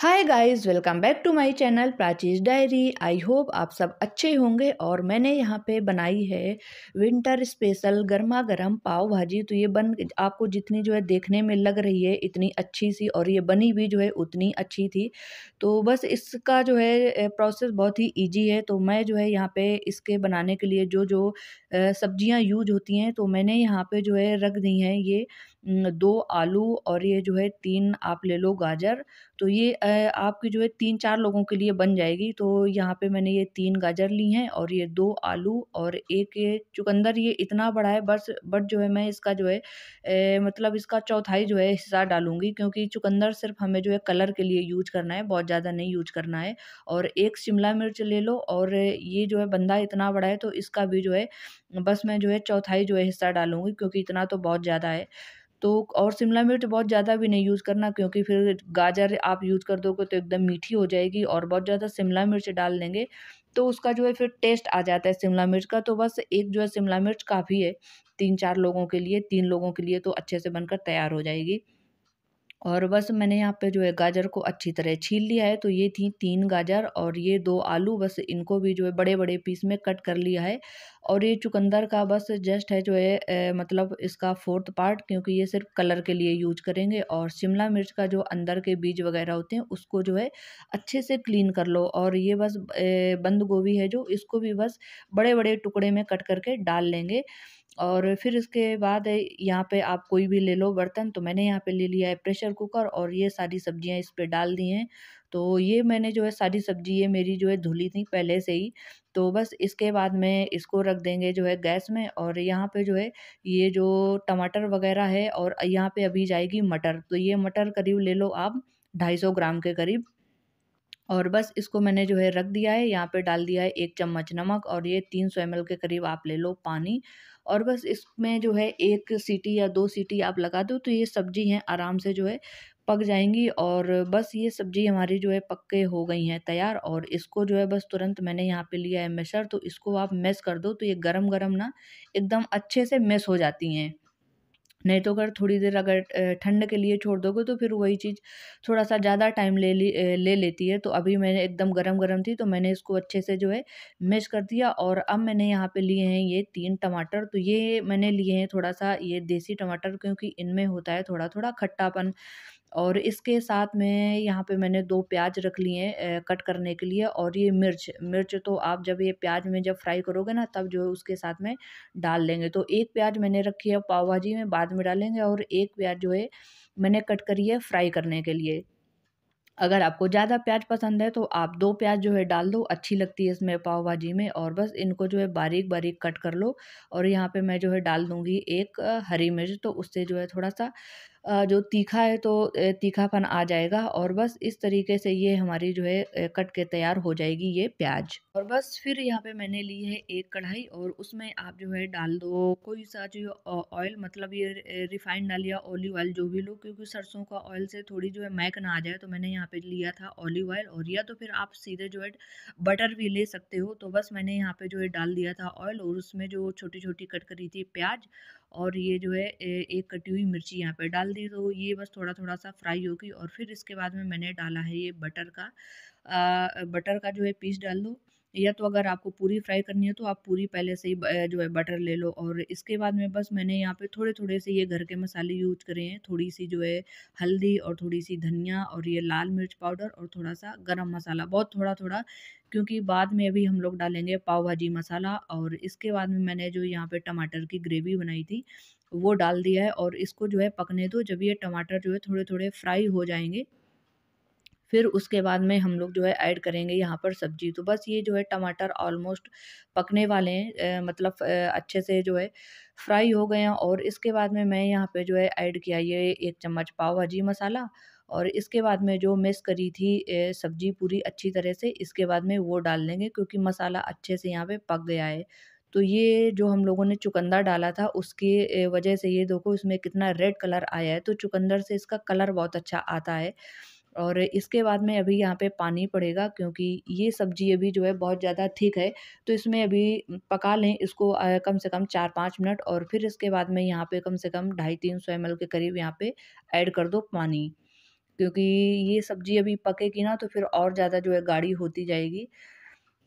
hi guys welcome back to my channel Prachi's diary I hope आप सब अच्छे होंगे और मैंने यहाँ पे बनाई है विंटर स्पेशल गर्मा गर्म पाव भाजी तो ये बन आपको जितनी जो है देखने में लग रही है इतनी अच्छी सी और ये बनी भी जो है उतनी अच्छी थी तो बस इसका जो है प्रोसेस बहुत ही ईजी है तो मैं जो है यहाँ पर इसके बनाने के लिए जो जो सब्जियाँ यूज होती हैं तो मैंने यहाँ पर जो है रख दी हैं ये दो आलू और ये जो है तीन आप ले लो गाजर तो ये आपकी जो है तीन चार लोगों के लिए बन जाएगी तो यहाँ पे मैंने ये तीन गाजर ली हैं और ये दो आलू और एक ये चुकंदर ये इतना बड़ा है बस बट जो है मैं इसका जो है ए, मतलब इसका चौथाई जो है हिस्सा डालूंगी क्योंकि चुकंदर सिर्फ हमें जो है कलर के लिए यूज करना है बहुत ज़्यादा नहीं यूज करना है और एक शिमला मिर्च ले लो और ये जो है बंदा इतना बड़ा है तो इसका भी जो है बस मैं जो है चौथाई जो है हिस्सा डालूंगी क्योंकि इतना तो बहुत ज़्यादा है तो और शिमला मिर्च बहुत ज़्यादा भी नहीं यूज़ करना क्योंकि फिर गाजर आप यूज़ कर दोगे तो एकदम मीठी हो जाएगी और बहुत ज़्यादा शिमला मिर्च डाल देंगे तो उसका जो है फिर टेस्ट आ जाता है शिमला मिर्च का तो बस एक जो है शिमला मिर्च काफ़ी है तीन चार लोगों के लिए तीन लोगों के लिए तो अच्छे से बनकर तैयार हो जाएगी और बस मैंने यहाँ पे जो है गाजर को अच्छी तरह छील लिया है तो ये थी तीन गाजर और ये दो आलू बस इनको भी जो है बड़े बड़े पीस में कट कर लिया है और ये चुकंदर का बस जस्ट है जो है ए, मतलब इसका फोर्थ पार्ट क्योंकि ये सिर्फ कलर के लिए यूज करेंगे और शिमला मिर्च का जो अंदर के बीज वगैरह होते हैं उसको जो है अच्छे से क्लीन कर लो और ये बस ए, बंद गोभी है जो इसको भी बस बड़े बड़े टुकड़े में कट करके डाल लेंगे और फिर उसके बाद यहाँ पे आप कोई भी ले लो बर्तन तो मैंने यहाँ पे ले लिया है प्रेशर कुकर और ये सारी सब्जियाँ इस पर डाल दी हैं तो ये मैंने जो है सारी सब्जी ये मेरी जो है धुली थी पहले से ही तो बस इसके बाद में इसको रख देंगे जो है गैस में और यहाँ पे जो है ये जो टमाटर वगैरह है और यहाँ पे अभी जाएगी मटर तो ये मटर करीब ले लो आप ढाई सौ ग्राम के करीब और बस इसको मैंने जो है रख दिया है यहाँ पे डाल दिया है एक चम्मच नमक और ये तीन सौ एम के करीब आप ले लो पानी और बस इसमें जो है एक सीटी या दो सीटी आप लगा दो तो ये सब्जी हैं आराम से जो है पक जाएंगी और बस ये सब्जी हमारी जो है पक्के हो गई हैं तैयार और इसको जो है बस तुरंत मैंने यहाँ पे लिया है मैशर तो इसको आप मेस कर दो तो ये गरम गरम ना एकदम अच्छे से मेस हो जाती हैं नहीं तो अगर थोड़ी देर अगर ठंड के लिए छोड़ दोगे तो फिर वही चीज़ थोड़ा सा ज़्यादा टाइम ले ली ले लेती है तो अभी मैंने एकदम गरम गरम थी तो मैंने इसको अच्छे से जो है मैश कर दिया और अब मैंने यहाँ पे लिए हैं ये तीन टमाटर तो ये मैंने लिए हैं थोड़ा सा ये देसी टमाटर क्योंकि इनमें होता है थोड़ा थोड़ा खट्टापन और इसके साथ में यहाँ पे मैंने दो प्याज रख लिए हैं कट करने के लिए और ये मिर्च मिर्च तो आप जब ये प्याज में जब फ्राई करोगे ना तब जो है उसके साथ में डाल देंगे तो एक प्याज मैंने रखी है पाव भाजी में बाद में डालेंगे और एक प्याज जो है मैंने कट करी है फ्राई करने के लिए अगर आपको ज़्यादा प्याज पसंद है तो आप दो प्याज जो है डाल दो अच्छी लगती है इसमें पाव भाजी में और बस इनको जो है बारीक बारीक कट कर लो और यहाँ पे मैं जो है डाल दूँगी एक हरी मिर्च तो उससे जो है थोड़ा सा जो तीखा है तो तीखापन आ जाएगा और बस इस तरीके से ये हमारी जो है कट के तैयार हो जाएगी ये प्याज और बस फिर यहाँ पे मैंने ली है एक कढ़ाई और उसमें आप जो है डाल दो कोई सा जो ऑयल मतलब ये रिफाइंड डाल या ऑलिव ऑयल जो भी लो क्योंकि सरसों का ऑयल से थोड़ी जो है मैक ना आ जाए तो मैंने यहाँ पे लिया था ऑलिव ऑयल और या तो फिर आप सीधे जो है बटर भी ले सकते हो तो बस मैंने यहाँ पे जो है डाल दिया था ऑयल और उसमें जो छोटी छोटी कट करी थी प्याज और ये जो है एक कटी हुई मिर्ची यहाँ पर डाल दी तो ये बस थोड़ा थोड़ा सा फ्राई होगी और फिर इसके बाद में मैंने डाला है ये बटर का आ, बटर का जो है पीस डाल दो या तो अगर आपको पूरी फ्राई करनी है तो आप पूरी पहले से ही जो है बटर ले लो और इसके बाद में बस मैंने यहाँ पे थोड़े थोड़े से ये घर के मसाले यूज करे हैं थोड़ी सी जो है हल्दी और थोड़ी सी धनिया और ये लाल मिर्च पाउडर और थोड़ा सा गरम मसाला बहुत थोड़ा थोड़ा क्योंकि बाद में अभी हम लोग डालेंगे पाव भाजी मसाला और इसके बाद में मैंने जो यहाँ पे टमाटर की ग्रेवी बनाई थी वो डाल दिया है और इसको जो है पकने दो जब ये टमाटर जो है थोड़े थोड़े फ्राई हो जाएंगे फिर उसके बाद में हम लोग जो है ऐड करेंगे यहाँ पर सब्जी तो बस ये जो है टमाटर ऑलमोस्ट पकने वाले हैं मतलब अच्छे से जो है फ्राई हो गए हैं और इसके बाद में मैं यहाँ पे जो है ऐड किया ये एक चम्मच पाव भाजी मसाला और इसके बाद में जो मिस करी थी सब्जी पूरी अच्छी तरह से इसके बाद में वो डाल देंगे क्योंकि मसाला अच्छे से यहाँ पे पक गया है तो ये जो हम लोगों ने चुकंदर डाला था उसकी वजह से ये देखो इसमें कितना रेड कलर आया है तो चुकंदर से इसका कलर बहुत अच्छा आता है और इसके बाद में अभी यहाँ पे पानी पड़ेगा क्योंकि ये सब्जी अभी जो है बहुत ज़्यादा ठीक है तो इसमें अभी पका लें इसको कम से कम चार पाँच मिनट और फिर इसके बाद में यहाँ पे कम से कम ढाई तीन सौ एम के करीब यहाँ पे ऐड कर दो पानी क्योंकि ये सब्जी अभी पकेगी ना तो फिर और ज़्यादा जो है गाढ़ी होती जाएगी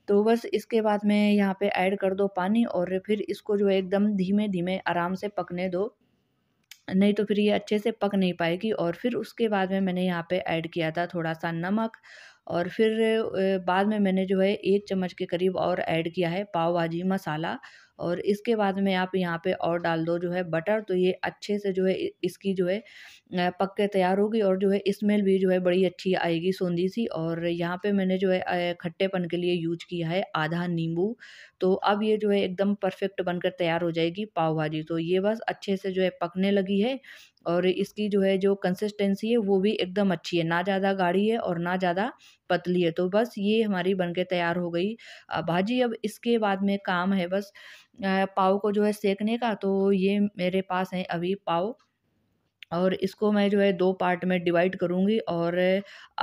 तो बस इसके बाद में यहाँ पर ऐड कर दो पानी और फिर इसको जो है एकदम धीमे धीमे आराम से पकने दो नहीं तो फिर ये अच्छे से पक नहीं पाएगी और फिर उसके बाद में मैंने यहाँ पे ऐड किया था थोड़ा सा नमक और फिर बाद में मैंने जो है एक चम्मच के करीब और ऐड किया है पाव भाजी मसाला और इसके बाद में आप यहाँ पे और डाल दो जो है बटर तो ये अच्छे से जो है इसकी जो है पक के तैयार होगी और जो है स्मेल भी जो है बड़ी अच्छी आएगी सौंधी सी और यहाँ पे मैंने जो है खट्टेपन के लिए यूज किया है आधा नींबू तो अब ये जो है एकदम परफेक्ट बनकर तैयार हो जाएगी पाव भाजी तो ये बस अच्छे से जो है पकने लगी है और इसकी जो है जो कंसिस्टेंसी है वो भी एकदम अच्छी है ना ज़्यादा गाढ़ी है और ना ज़्यादा पतली है तो बस ये हमारी बनके तैयार हो गई भाजी अब इसके बाद में काम है बस पाव को जो है सेकने का तो ये मेरे पास है अभी पाव और इसको मैं जो है दो पार्ट में डिवाइड करूँगी और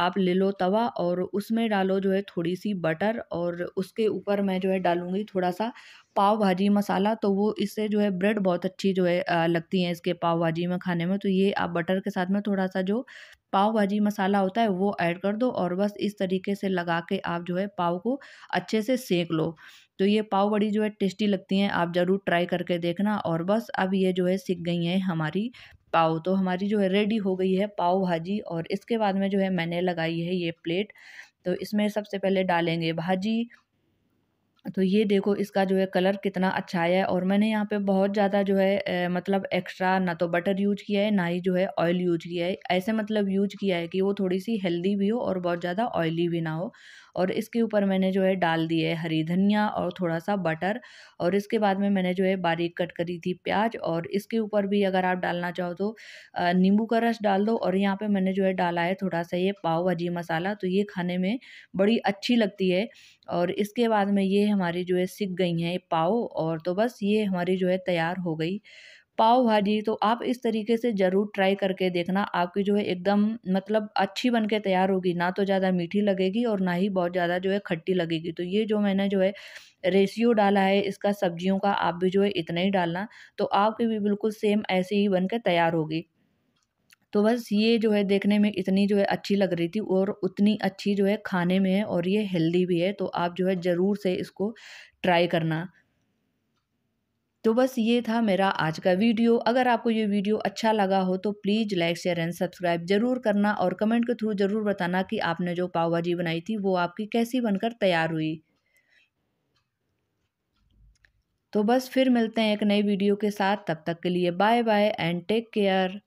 आप ले लो तवा और उसमें डालो जो है थोड़ी सी बटर और उसके ऊपर मैं जो है डालूँगी थोड़ा सा पाव भाजी मसाला तो वो इससे जो है ब्रेड बहुत अच्छी जो है लगती है इसके पाव भाजी में खाने में तो ये आप बटर के साथ में थोड़ा सा जो पाव भाजी मसाला होता है वो ऐड कर दो और बस इस तरीके से लगा के आप जो है पाव को अच्छे से सेक लो तो ये पाव बड़ी जो है टेस्टी लगती हैं आप ज़रूर ट्राई करके देखना और बस अब ये जो है सीख गई हैं हमारी पाव तो हमारी जो है रेडी हो गई है पाव भाजी और इसके बाद में जो है मैंने लगाई है ये प्लेट तो इसमें सबसे पहले डालेंगे भाजी तो ये देखो इसका जो है कलर कितना अच्छा आया है और मैंने यहाँ पे बहुत ज़्यादा जो है ए, मतलब एक्स्ट्रा ना तो बटर यूज किया है ना ही जो है ऑयल यूज किया है ऐसे मतलब यूज किया है कि वो थोड़ी सी हेल्दी भी हो और बहुत ज़्यादा ऑयली भी ना हो और इसके ऊपर मैंने जो है डाल दी है हरी धनिया और थोड़ा सा बटर और इसके बाद में मैंने जो है बारीक कट करी थी प्याज और इसके ऊपर भी अगर आप डालना चाहो तो नींबू का रस डाल दो और यहाँ पे मैंने जो है डाला है थोड़ा सा ये पाव भाजी मसाला तो ये खाने में बड़ी अच्छी लगती है और इसके बाद में ये हमारी जो है सीख गई हैं पाव और तो बस ये हमारी जो है तैयार हो गई पाव भाजी तो आप इस तरीके से ज़रूर ट्राई करके देखना आपकी जो है एकदम मतलब अच्छी बन के तैयार होगी ना तो ज़्यादा मीठी लगेगी और ना ही बहुत ज़्यादा जो है खट्टी लगेगी तो ये जो मैंने जो है रेशियो डाला है इसका सब्जियों का आप भी जो है इतना ही डालना तो आपकी भी बिल्कुल सेम ऐसे ही बन के तैयार होगी तो बस ये जो है देखने में इतनी जो है अच्छी लग रही थी और उतनी अच्छी जो है खाने में है और ये हेल्दी भी है तो आप जो है ज़रूर से इसको ट्राई करना तो बस ये था मेरा आज का वीडियो अगर आपको ये वीडियो अच्छा लगा हो तो please like share and subscribe जरूर करना और कमेंट के थ्रू ज़रूर बताना कि आपने जो पाव भाजी बनाई थी वो आपकी कैसी बनकर तैयार हुई तो बस फिर मिलते हैं एक नई वीडियो के साथ तब तक के लिए bye bye and take care